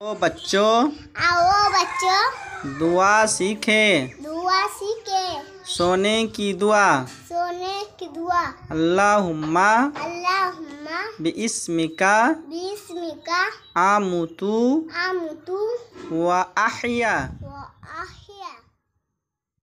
ओ तो बच्चों आओ बच्चों दुआ सीखे दुआ सीखे सोने की दुआ सोने की दुआ अल्लाहुम्मा अल्लाहुम्मा बिस्मिका बिस्मिका आमुतु आमुतु व अहिया व अहिया